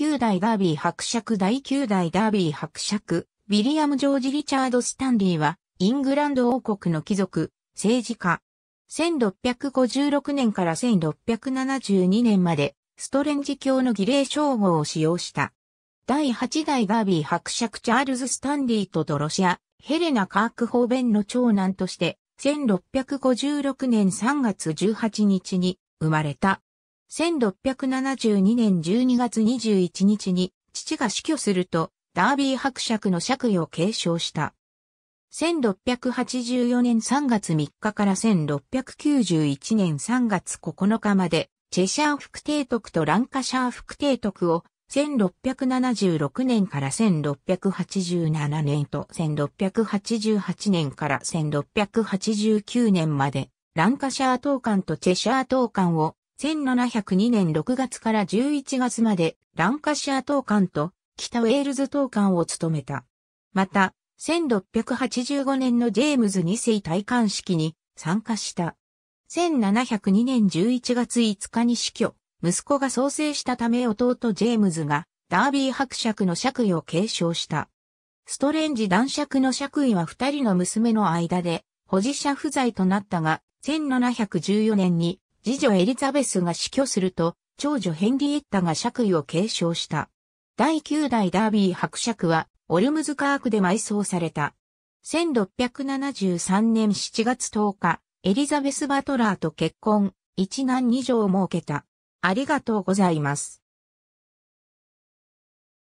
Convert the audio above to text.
9代ダービー伯爵第9代ダービー伯爵、ウィリアム・ジョージ・リチャード・スタンリーは、イングランド王国の貴族、政治家。1656年から1672年まで、ストレンジ教の儀礼称号を使用した。第8代ダービー伯爵チャールズ・スタンリーとドロシア、ヘレナ・カーク・ホーベンの長男として、1656年3月18日に生まれた。1672年12月21日に父が死去すると、ダービー伯爵の爵位を継承した。1684年3月3日から1691年3月9日まで、チェシャー副帝徳とランカシャー副帝徳を、1676年から1687年と1688年から1689年まで、ランカシャー東館とチェシャー東館を1702年6月から11月までランカシア党官と北ウェールズ党官を務めた。また、1685年のジェームズ2世戴冠式に参加した。1702年11月5日に死去、息子が創生したため弟ジェームズがダービー伯爵の爵位を継承した。ストレンジ男爵の爵位は二人の娘の間で保持者不在となったが、1714年に次女エリザベスが死去すると、長女ヘンリエッタが爵位を継承した。第9代ダービー伯爵は、オルムズカークで埋葬された。1673年7月10日、エリザベス・バトラーと結婚、一男二女を設けた。ありがとうございます。